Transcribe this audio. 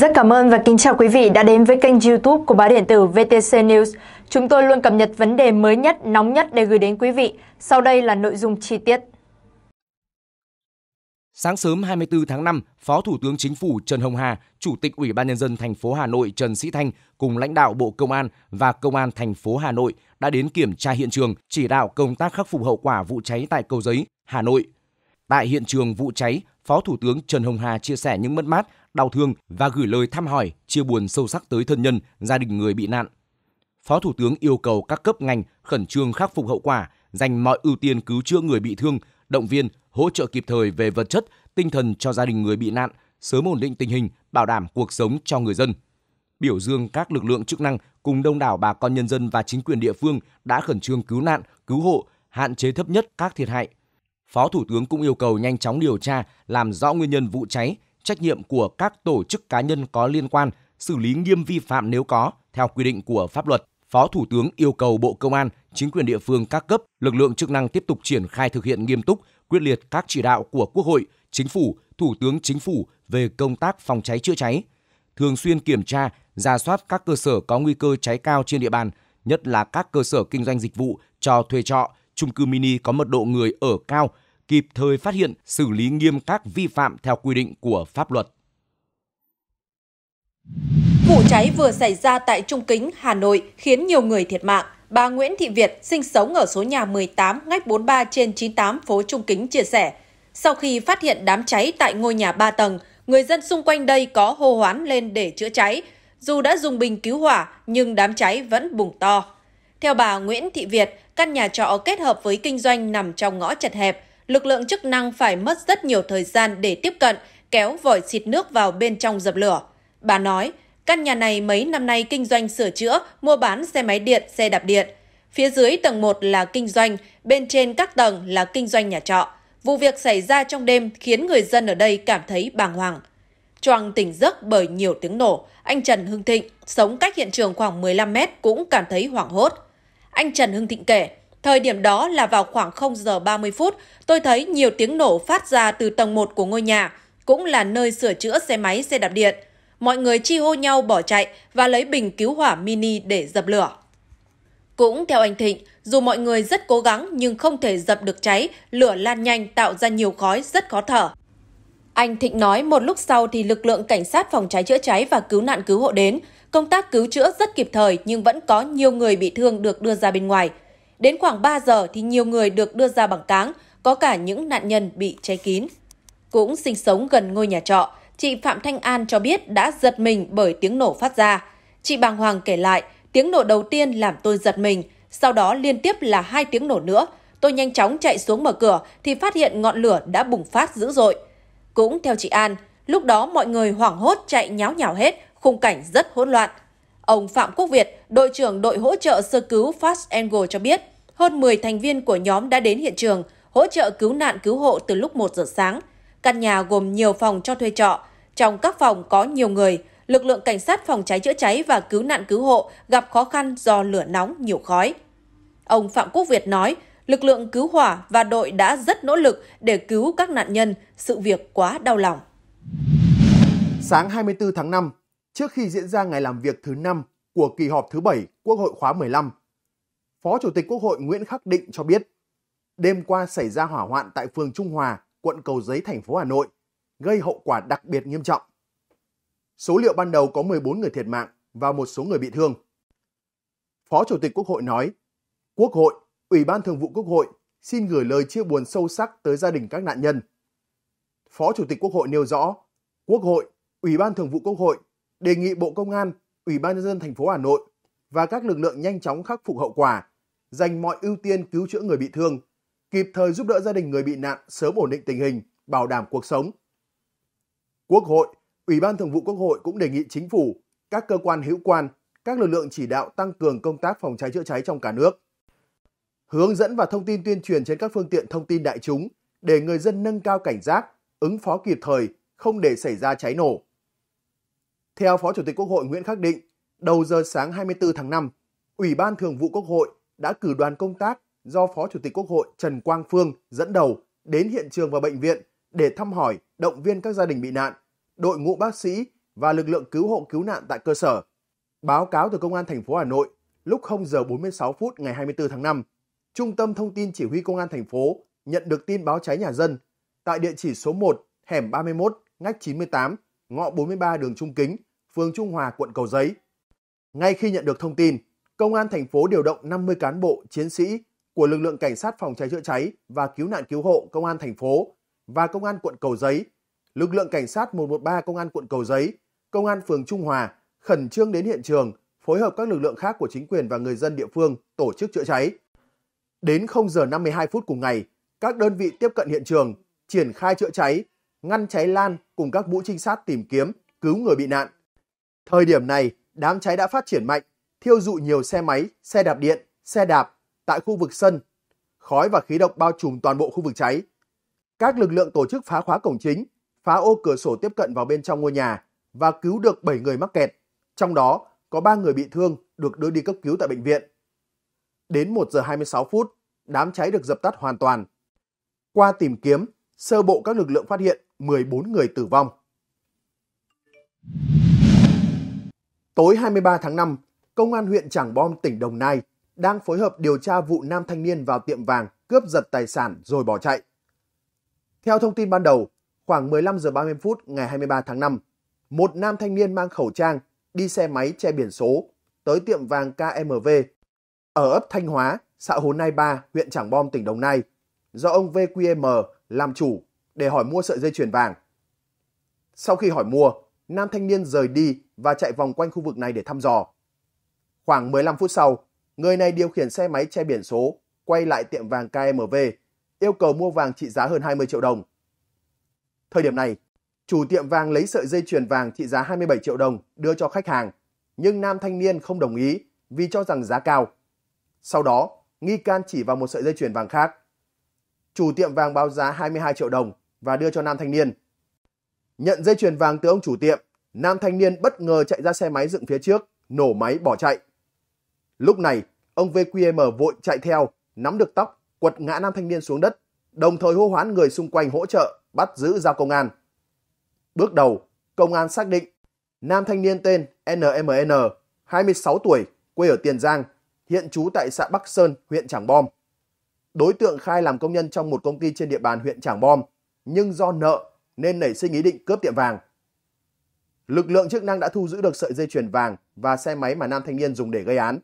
Rất cảm ơn và kính chào quý vị đã đến với kênh youtube của báo điện tử VTC News. Chúng tôi luôn cập nhật vấn đề mới nhất, nóng nhất để gửi đến quý vị. Sau đây là nội dung chi tiết. Sáng sớm 24 tháng 5, Phó Thủ tướng Chính phủ Trần Hồng Hà, Chủ tịch Ủy ban nhân dân thành phố Hà Nội Trần Sĩ Thanh cùng lãnh đạo Bộ Công an và Công an thành phố Hà Nội đã đến kiểm tra hiện trường, chỉ đạo công tác khắc phục hậu quả vụ cháy tại Cầu Giấy, Hà Nội. Tại hiện trường vụ cháy, Phó Thủ tướng Trần Hồng Hà chia sẻ những mất mát đau thương và gửi lời thăm hỏi, chia buồn sâu sắc tới thân nhân, gia đình người bị nạn. Phó Thủ tướng yêu cầu các cấp ngành khẩn trương khắc phục hậu quả, dành mọi ưu tiên cứu chữa người bị thương, động viên, hỗ trợ kịp thời về vật chất, tinh thần cho gia đình người bị nạn, sớm ổn định tình hình, bảo đảm cuộc sống cho người dân. Biểu dương các lực lượng chức năng cùng đông đảo bà con nhân dân và chính quyền địa phương đã khẩn trương cứu nạn, cứu hộ, hạn chế thấp nhất các thiệt hại. Phó Thủ tướng cũng yêu cầu nhanh chóng điều tra, làm rõ nguyên nhân vụ cháy, trách nhiệm của các tổ chức cá nhân có liên quan, xử lý nghiêm vi phạm nếu có theo quy định của pháp luật. Phó Thủ tướng yêu cầu Bộ Công an, chính quyền địa phương các cấp, lực lượng chức năng tiếp tục triển khai thực hiện nghiêm túc, quyết liệt các chỉ đạo của Quốc hội, Chính phủ, Thủ tướng Chính phủ về công tác phòng cháy chữa cháy, thường xuyên kiểm tra, ra soát các cơ sở có nguy cơ cháy cao trên địa bàn, nhất là các cơ sở kinh doanh dịch vụ, cho thuê trọ, chung cư mini có mật độ người ở cao, kịp thời phát hiện, xử lý nghiêm các vi phạm theo quy định của pháp luật. Vụ cháy vừa xảy ra tại Trung Kính, Hà Nội khiến nhiều người thiệt mạng. Bà Nguyễn Thị Việt sinh sống ở số nhà 18 ngách 43 trên 98 phố Trung Kính chia sẻ, sau khi phát hiện đám cháy tại ngôi nhà 3 tầng, người dân xung quanh đây có hô hoán lên để chữa cháy. Dù đã dùng bình cứu hỏa, nhưng đám cháy vẫn bùng to. Theo bà Nguyễn Thị Việt, căn nhà trọ kết hợp với kinh doanh nằm trong ngõ chật hẹp, lực lượng chức năng phải mất rất nhiều thời gian để tiếp cận, kéo vòi xịt nước vào bên trong dập lửa. Bà nói, căn nhà này mấy năm nay kinh doanh sửa chữa, mua bán xe máy điện, xe đạp điện. Phía dưới tầng 1 là kinh doanh, bên trên các tầng là kinh doanh nhà trọ. Vụ việc xảy ra trong đêm khiến người dân ở đây cảm thấy bàng hoàng. choàng tỉnh giấc bởi nhiều tiếng nổ, anh Trần Hưng Thịnh, sống cách hiện trường khoảng 15 mét cũng cảm thấy hoảng hốt. Anh Trần Hưng Thịnh kể, Thời điểm đó là vào khoảng 0 giờ 30 phút, tôi thấy nhiều tiếng nổ phát ra từ tầng 1 của ngôi nhà, cũng là nơi sửa chữa xe máy, xe đạp điện. Mọi người chi hô nhau bỏ chạy và lấy bình cứu hỏa mini để dập lửa. Cũng theo anh Thịnh, dù mọi người rất cố gắng nhưng không thể dập được cháy, lửa lan nhanh tạo ra nhiều khói rất khó thở. Anh Thịnh nói một lúc sau thì lực lượng cảnh sát phòng cháy chữa cháy và cứu nạn cứu hộ đến. Công tác cứu chữa rất kịp thời nhưng vẫn có nhiều người bị thương được đưa ra bên ngoài. Đến khoảng 3 giờ thì nhiều người được đưa ra bằng cáng, có cả những nạn nhân bị cháy kín. Cũng sinh sống gần ngôi nhà trọ, chị Phạm Thanh An cho biết đã giật mình bởi tiếng nổ phát ra. Chị bàng hoàng kể lại, tiếng nổ đầu tiên làm tôi giật mình, sau đó liên tiếp là hai tiếng nổ nữa. Tôi nhanh chóng chạy xuống mở cửa thì phát hiện ngọn lửa đã bùng phát dữ dội. Cũng theo chị An, lúc đó mọi người hoảng hốt chạy nháo nhào hết, khung cảnh rất hỗn loạn. Ông Phạm Quốc Việt, đội trưởng đội hỗ trợ sơ cứu Fast Angle cho biết, hơn 10 thành viên của nhóm đã đến hiện trường hỗ trợ cứu nạn cứu hộ từ lúc 1 giờ sáng. Căn nhà gồm nhiều phòng cho thuê trọ, trong các phòng có nhiều người, lực lượng cảnh sát phòng cháy chữa cháy và cứu nạn cứu hộ gặp khó khăn do lửa nóng nhiều khói. Ông Phạm Quốc Việt nói, lực lượng cứu hỏa và đội đã rất nỗ lực để cứu các nạn nhân, sự việc quá đau lòng. Sáng 24 tháng 5, trước khi diễn ra ngày làm việc thứ 5 của kỳ họp thứ 7 Quốc hội khóa 15. Phó Chủ tịch Quốc hội Nguyễn Khắc Định cho biết, đêm qua xảy ra hỏa hoạn tại phường Trung Hòa, quận Cầu Giấy, thành phố Hà Nội, gây hậu quả đặc biệt nghiêm trọng. Số liệu ban đầu có 14 người thiệt mạng và một số người bị thương. Phó Chủ tịch Quốc hội nói, Quốc hội, Ủy ban Thường vụ Quốc hội xin gửi lời chia buồn sâu sắc tới gia đình các nạn nhân. Phó Chủ tịch Quốc hội nêu rõ, Quốc hội, Ủy ban Thường vụ Quốc hội đề nghị Bộ Công an, Ủy ban nhân dân thành phố Hà Nội và các lực lượng nhanh chóng khắc phục hậu quả, dành mọi ưu tiên cứu chữa người bị thương, kịp thời giúp đỡ gia đình người bị nạn sớm ổn định tình hình, bảo đảm cuộc sống. Quốc hội, Ủy ban Thường vụ Quốc hội cũng đề nghị chính phủ, các cơ quan hữu quan, các lực lượng chỉ đạo tăng cường công tác phòng cháy chữa cháy trong cả nước. Hướng dẫn và thông tin tuyên truyền trên các phương tiện thông tin đại chúng để người dân nâng cao cảnh giác, ứng phó kịp thời, không để xảy ra cháy nổ. Theo Phó Chủ tịch Quốc hội Nguyễn Khắc Định, đầu giờ sáng 24 tháng 5, Ủy ban Thường vụ Quốc hội đã cử đoàn công tác do Phó Chủ tịch Quốc hội Trần Quang Phương dẫn đầu đến hiện trường và bệnh viện để thăm hỏi, động viên các gia đình bị nạn, đội ngũ bác sĩ và lực lượng cứu hộ cứu nạn tại cơ sở. Báo cáo từ Công an thành phố Hà Nội lúc 0 giờ 46 phút ngày 24 tháng 5, Trung tâm Thông tin Chỉ huy Công an thành phố nhận được tin báo cháy nhà dân tại địa chỉ số 1, hẻm 31, ngách 98, ngõ 43 đường Trung Kính, phường Trung Hòa, quận Cầu Giấy. Ngay khi nhận được thông tin, công an thành phố điều động 50 cán bộ, chiến sĩ của lực lượng cảnh sát phòng cháy chữa cháy và cứu nạn cứu hộ công an thành phố và công an quận Cầu Giấy, lực lượng cảnh sát 113 công an quận Cầu Giấy, công an phường Trung Hòa khẩn trương đến hiện trường, phối hợp các lực lượng khác của chính quyền và người dân địa phương tổ chức chữa cháy. Đến 0 giờ 52 phút cùng ngày, các đơn vị tiếp cận hiện trường, triển khai chữa cháy, ngăn cháy lan cùng các mũi trinh sát tìm kiếm, cứu người bị nạn. Thời điểm này, đám cháy đã phát triển mạnh, thiêu dụi nhiều xe máy, xe đạp điện, xe đạp tại khu vực sân. Khói và khí độc bao trùm toàn bộ khu vực cháy. Các lực lượng tổ chức phá khóa cổng chính, phá ô cửa sổ tiếp cận vào bên trong ngôi nhà và cứu được 7 người mắc kẹt. Trong đó có 3 người bị thương được đưa đi cấp cứu tại bệnh viện. Đến 1 giờ 26 phút, đám cháy được dập tắt hoàn toàn. Qua tìm kiếm, sơ bộ các lực lượng phát hiện 14 người tử vong. Tối 23 tháng 5, Công an huyện Trảng Bom, tỉnh Đồng Nai đang phối hợp điều tra vụ nam thanh niên vào tiệm vàng cướp giật tài sản rồi bỏ chạy. Theo thông tin ban đầu, khoảng 15 giờ 30 phút ngày 23 tháng 5, một nam thanh niên mang khẩu trang, đi xe máy che biển số tới tiệm vàng KMV ở ấp Thanh Hóa, xã Hồ Nai Ba, huyện Trảng Bom, tỉnh Đồng Nai, do ông VQM làm chủ để hỏi mua sợi dây chuyền vàng. Sau khi hỏi mua, nam thanh niên rời đi và chạy vòng quanh khu vực này để thăm dò. Khoảng 15 phút sau, người này điều khiển xe máy che biển số, quay lại tiệm vàng KMV, yêu cầu mua vàng trị giá hơn 20 triệu đồng. Thời điểm này, chủ tiệm vàng lấy sợi dây chuyền vàng trị giá 27 triệu đồng đưa cho khách hàng, nhưng nam thanh niên không đồng ý vì cho rằng giá cao. Sau đó, nghi can chỉ vào một sợi dây chuyền vàng khác. Chủ tiệm vàng báo giá 22 triệu đồng và đưa cho nam thanh niên. Nhận dây chuyền vàng từ ông chủ tiệm, nam thanh niên bất ngờ chạy ra xe máy dựng phía trước, nổ máy bỏ chạy. Lúc này, ông VQM vội chạy theo, nắm được tóc, quật ngã nam thanh niên xuống đất, đồng thời hô hoán người xung quanh hỗ trợ, bắt giữ giao công an. Bước đầu, công an xác định nam thanh niên tên NMN, 26 tuổi, quê ở Tiền Giang, hiện trú tại xã Bắc Sơn, huyện Trảng Bom. Đối tượng khai làm công nhân trong một công ty trên địa bàn huyện Trảng Bom, nhưng do nợ nên nảy sinh ý định cướp tiệm vàng. Lực lượng chức năng đã thu giữ được sợi dây chuyền vàng và xe máy mà nam thanh niên dùng để gây án.